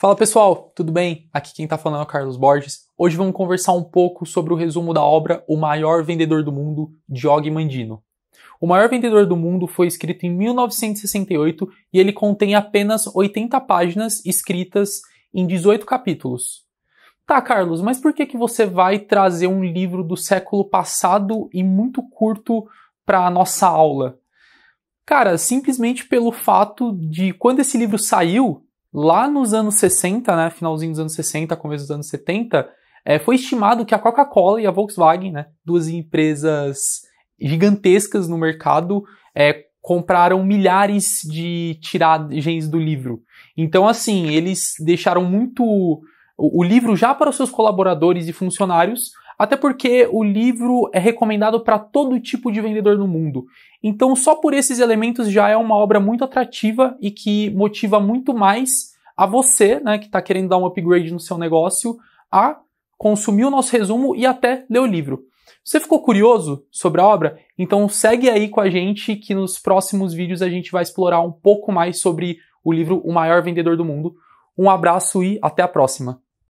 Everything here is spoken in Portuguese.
Fala pessoal, tudo bem? Aqui quem está falando é o Carlos Borges. Hoje vamos conversar um pouco sobre o resumo da obra O Maior Vendedor do Mundo, de Og Mandino. O Maior Vendedor do Mundo foi escrito em 1968 e ele contém apenas 80 páginas escritas em 18 capítulos. Tá, Carlos, mas por que, que você vai trazer um livro do século passado e muito curto para a nossa aula? Cara, simplesmente pelo fato de quando esse livro saiu, Lá nos anos 60, né, finalzinho dos anos 60, começo dos anos 70, é, foi estimado que a Coca-Cola e a Volkswagen, né, duas empresas gigantescas no mercado, é, compraram milhares de tiragens do livro. Então, assim, eles deixaram muito o livro já para os seus colaboradores e funcionários, até porque o livro é recomendado para todo tipo de vendedor no mundo. Então, só por esses elementos já é uma obra muito atrativa e que motiva muito mais a você, né, que está querendo dar um upgrade no seu negócio, a consumir o nosso resumo e até ler o livro. Você ficou curioso sobre a obra? Então segue aí com a gente que nos próximos vídeos a gente vai explorar um pouco mais sobre o livro O Maior Vendedor do Mundo. Um abraço e até a próxima!